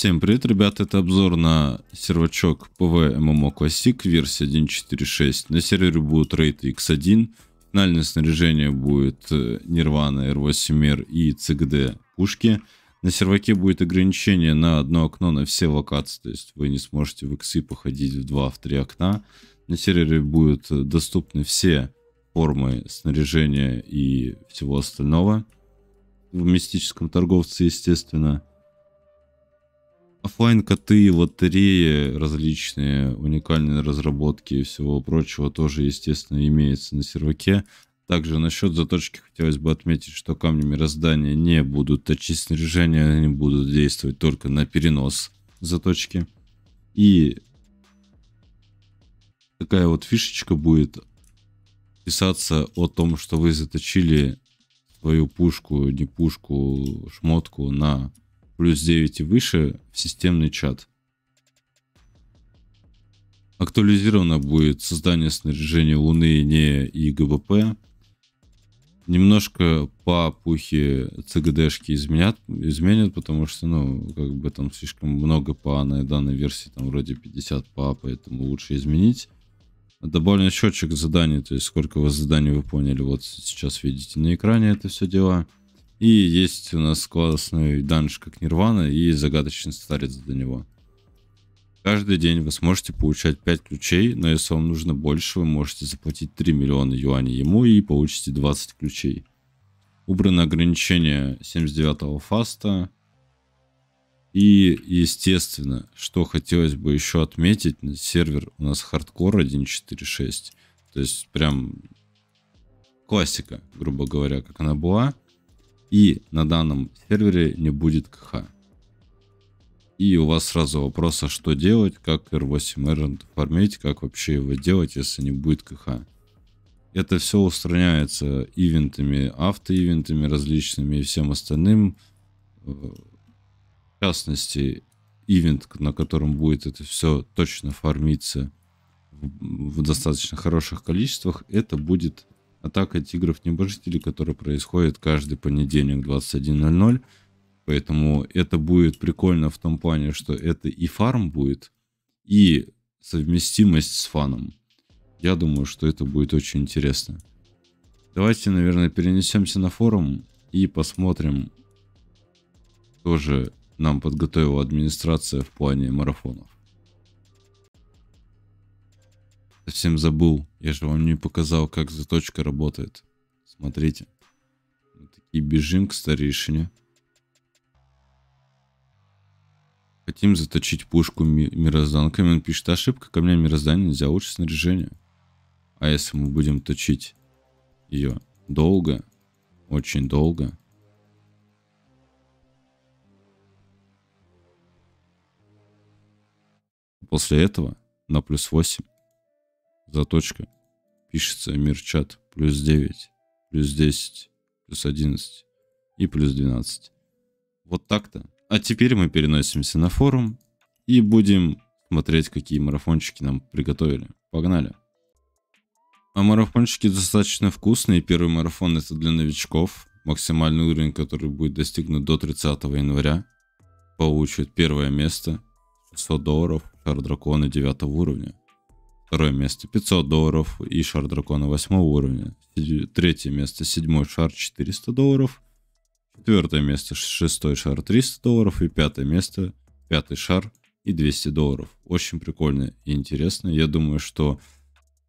Всем привет, ребят! это обзор на сервачок PV MMO Classic версия 1.4.6. На сервере будет рейты X1, финальное снаряжение будет э, Nirvana, R8R и CGD пушки. На серваке будет ограничение на одно окно на все локации, то есть вы не сможете в XI походить в 2 в 3 окна. На сервере будут э, доступны все формы снаряжения и всего остального. В мистическом торговце, естественно офлайн коты, лотереи различные, уникальные разработки и всего прочего тоже, естественно, имеется на серваке. Также насчет заточки хотелось бы отметить, что камни мироздания не будут точить снаряжение, они будут действовать только на перенос заточки. И такая вот фишечка будет писаться о том, что вы заточили свою пушку, не пушку, шмотку на плюс 9 и выше в системный чат. Актуализировано будет создание снаряжения Луны не и ГВП. Немножко по пухе ЦГДшки изменят, изменят, потому что, ну, как бы там слишком много по на данной версии, там вроде 50 по, поэтому лучше изменить. Добавлен счетчик заданий, то есть сколько вы заданий выполнили, вот сейчас видите на экране это все дело. И есть у нас классный данж, как Нирвана, и загадочный старец до него. Каждый день вы сможете получать 5 ключей, но если вам нужно больше, вы можете заплатить 3 миллиона юаней ему и получите 20 ключей. Убрано ограничение 79-го фаста. И, естественно, что хотелось бы еще отметить, сервер у нас хардкор 1.4.6. То есть прям классика, грубо говоря, как она была и на данном сервере не будет КХ. И у вас сразу вопрос, а что делать, как R8R фармить, как вообще его делать, если не будет КХ. Это все устраняется ивентами, автоивентами различными и всем остальным. Э, в частности, ивент, на котором будет это все точно фармиться в достаточно хороших количествах, это будет атака тигров-небожителей, которая происходит каждый понедельник 21.00. Поэтому это будет прикольно в том плане, что это и фарм будет, и совместимость с фаном. Я думаю, что это будет очень интересно. Давайте, наверное, перенесемся на форум и посмотрим, что же нам подготовила администрация в плане марафонов. Совсем забыл. Я же вам не показал, как заточка работает. Смотрите. Мы такие бежим к старейшине. Хотим заточить пушку мирозданками. Он пишет, ошибка, ко мне мироздание, нельзя улучшить снаряжение. А если мы будем точить ее долго, очень долго, после этого на плюс 8 Заточка. Пишется Мирчат. Плюс 9, плюс 10, плюс 11 и плюс 12. Вот так-то. А теперь мы переносимся на форум и будем смотреть, какие марафончики нам приготовили. Погнали. А марафончики достаточно вкусные. Первый марафон это для новичков. Максимальный уровень, который будет достигнут до 30 января. Получит первое место. 600 долларов. Шар дракона 9 уровня. Второе место 500 долларов и шар дракона 8 уровня. Третье место 7 шар 400 долларов. Четвертое место 6 шар 300 долларов. И пятое место 5 шар и 200 долларов. Очень прикольно и интересно. Я думаю, что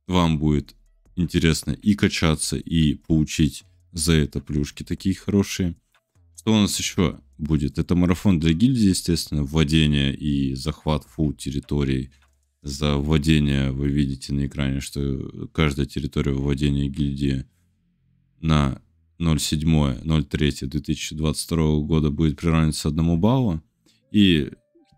вам будет интересно и качаться, и получить за это плюшки такие хорошие. Что у нас еще будет? Это марафон для гильдии, естественно, владение и захват фул территорий за владение вы видите на экране, что каждая территория владения гильдии на 07.03.2022 года будет приравниваться одному баллу, и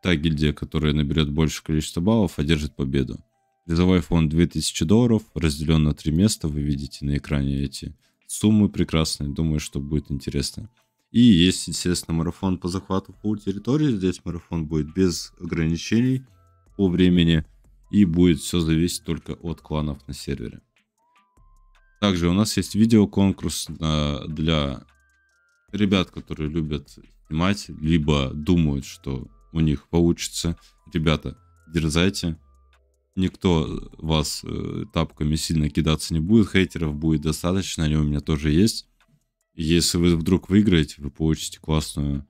та гильдия, которая наберет большее количество баллов, одержит победу. Призовой фонд 2000 долларов разделен на три места, вы видите на экране эти суммы прекрасные, думаю, что будет интересно. И есть, естественно, марафон по захвату пол территории, здесь марафон будет без ограничений по времени, и будет все зависеть только от кланов на сервере. Также у нас есть видеоконкурс а, для ребят, которые любят снимать, либо думают, что у них получится. Ребята, дерзайте. Никто вас э, тапками сильно кидаться не будет, хейтеров будет достаточно, они у меня тоже есть. Если вы вдруг выиграете, вы получите классную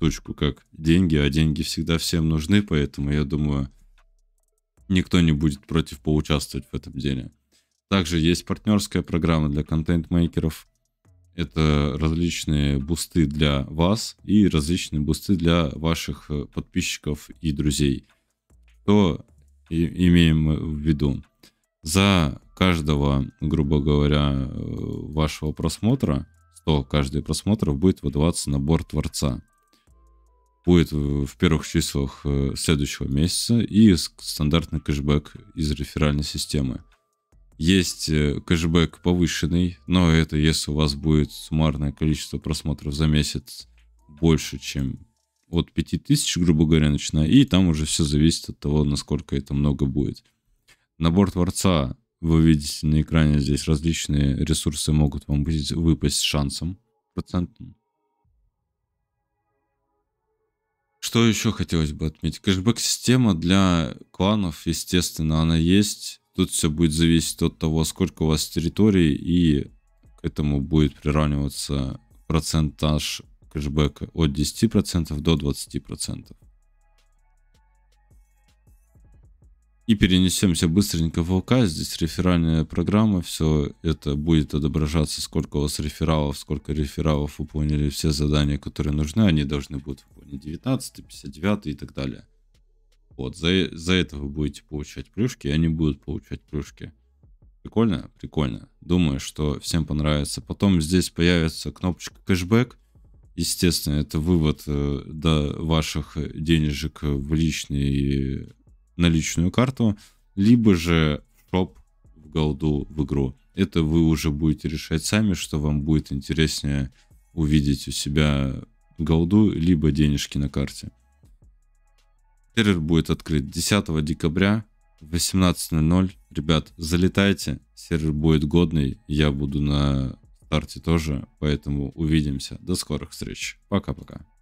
точку, как деньги, а деньги всегда всем нужны, поэтому я думаю, никто не будет против поучаствовать в этом деле. Также есть партнерская программа для контент-мейкеров. Это различные бусты для вас и различные бусты для ваших э, подписчиков и друзей. То имеем в виду? За каждого, грубо говоря, э, вашего просмотра, 100 каждый просмотр будет выдаваться набор творца будет в первых числах э, следующего месяца и стандартный кэшбэк из реферальной системы. Есть э, кэшбэк повышенный, но это если у вас будет суммарное количество просмотров за месяц больше, чем от 5000, грубо говоря, начиная, и там уже все зависит от того, насколько это много будет. Набор творца вы видите на экране здесь различные ресурсы могут вам выпасть шансом процентным. Что еще хотелось бы отметить? Кэшбэк-система для кланов, естественно, она есть. Тут все будет зависеть от того, сколько у вас территорий, и к этому будет приравниваться процентаж кэшбэка от 10% до 20%. И перенесемся быстренько в ЛК. Здесь реферальная программа. Все это будет отображаться, сколько у вас рефералов, сколько рефералов выполнили все задания, которые нужны. Они должны будут не 19, 59 и так далее. Вот, за, за это вы будете получать плюшки, и они будут получать плюшки. Прикольно? Прикольно. Думаю, что всем понравится. Потом здесь появится кнопочка кэшбэк. Естественно, это вывод э, до ваших денежек в личный наличную карту, либо же шоп в голду в игру. Это вы уже будете решать сами, что вам будет интереснее увидеть у себя голду, либо денежки на карте. Сервер будет открыт 10 декабря в 18.00. Ребят, залетайте, сервер будет годный, я буду на старте тоже, поэтому увидимся. До скорых встреч. Пока-пока.